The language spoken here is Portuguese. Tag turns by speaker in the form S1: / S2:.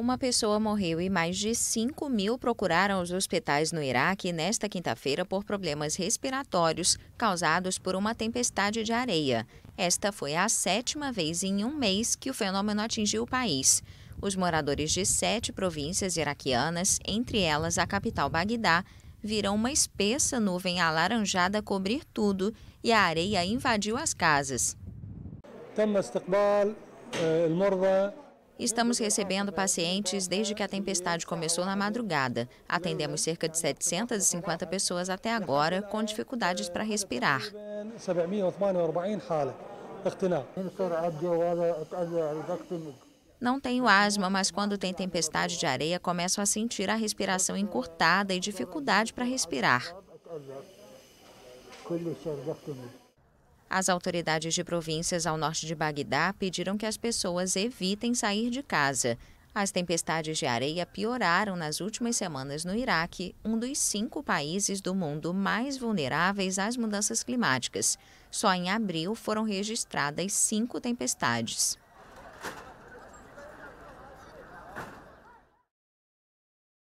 S1: Uma pessoa morreu e mais de 5 mil procuraram os hospitais no Iraque nesta quinta-feira por problemas respiratórios causados por uma tempestade de areia. Esta foi a sétima vez em um mês que o fenômeno atingiu o país. Os moradores de sete províncias iraquianas, entre elas a capital Bagdá, viram uma espessa nuvem alaranjada cobrir tudo e a areia invadiu as casas. Estamos recebendo pacientes desde que a tempestade começou na madrugada. Atendemos cerca de 750 pessoas até agora com dificuldades para respirar. Não tenho asma, mas quando tem tempestade de areia, começo a sentir a respiração encurtada e dificuldade para respirar. As autoridades de províncias ao norte de Bagdá pediram que as pessoas evitem sair de casa. As tempestades de areia pioraram nas últimas semanas no Iraque, um dos cinco países do mundo mais vulneráveis às mudanças climáticas. Só em abril foram registradas cinco tempestades.